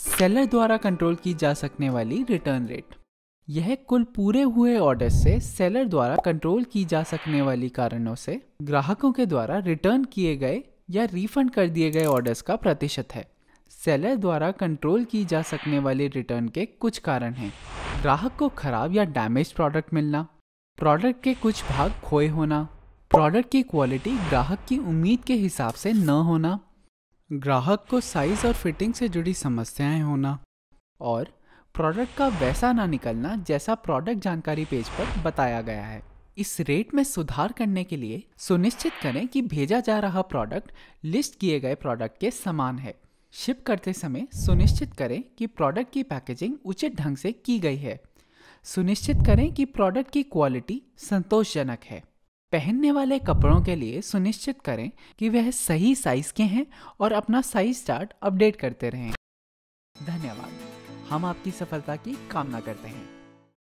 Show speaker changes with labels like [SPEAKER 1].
[SPEAKER 1] seller द्वारा control की जा सकने वाली रिटर्न रेट यह कुल पूरे हुए ऑर्डर से सेलर द्वारा कंट्रोल की जा सकने वाली कारणों से ग्राहकों के द्वारा रिटर्न किए गए या रिफंड कर दिए गए ऑर्डर्स का प्रतिशत है सेलर द्वारा कंट्रोल की जा सकने वाली रिटर्न के कुछ कारण हैं ग्राहक को खराब या डैमेज प्रोडक्ट मिलना प्रोडक्ट के कुछ भाग खोए होना प्रोडक्ट की क्वालिटी ग्राहक की उम्मीद के हिसाब से न होना ग्राहक को साइज और फिटिंग से जुड़ी समस्याएं होना और प्रोडक्ट का वैसा ना निकलना जैसा प्रोडक्ट जानकारी पेज पर बताया गया है इस रेट में सुधार करने के लिए सुनिश्चित करें कि भेजा जा रहा प्रोडक्ट लिस्ट किए गए प्रोडक्ट के समान है शिप करते समय सुनिश्चित करें कि प्रोडक्ट की पैकेजिंग उचित ढंग से की गई है सुनिश्चित करें कि प्रोडक्ट की क्वालिटी संतोषजनक है पहनने वाले कपड़ों के लिए सुनिश्चित करें कि वह सही साइज के हैं और अपना साइज चार्ट अपडेट करते रहें धन्यवाद हम आपकी सफलता की कामना करते हैं